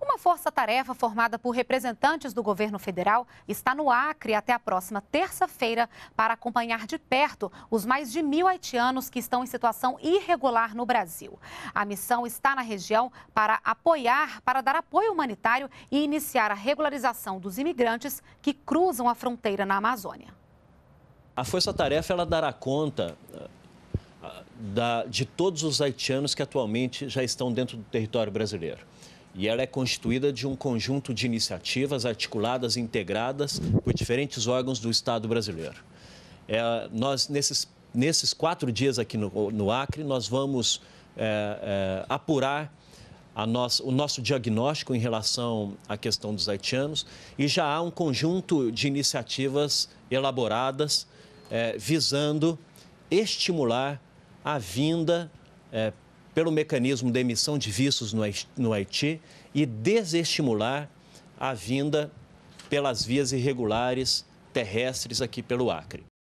Uma força-tarefa formada por representantes do governo federal está no Acre até a próxima terça-feira para acompanhar de perto os mais de mil haitianos que estão em situação irregular no Brasil. A missão está na região para apoiar, para dar apoio humanitário e iniciar a regularização dos imigrantes que cruzam a fronteira na Amazônia. A força-tarefa ela dará conta eh, da, de todos os haitianos que atualmente já estão dentro do território brasileiro e ela é constituída de um conjunto de iniciativas articuladas e integradas por diferentes órgãos do Estado brasileiro. É, nós, nesses, nesses quatro dias aqui no, no Acre, nós vamos é, é, apurar o nosso diagnóstico em relação à questão dos haitianos e já há um conjunto de iniciativas elaboradas é, visando estimular a vinda é, pelo mecanismo de emissão de vistos no Haiti e desestimular a vinda pelas vias irregulares terrestres aqui pelo Acre.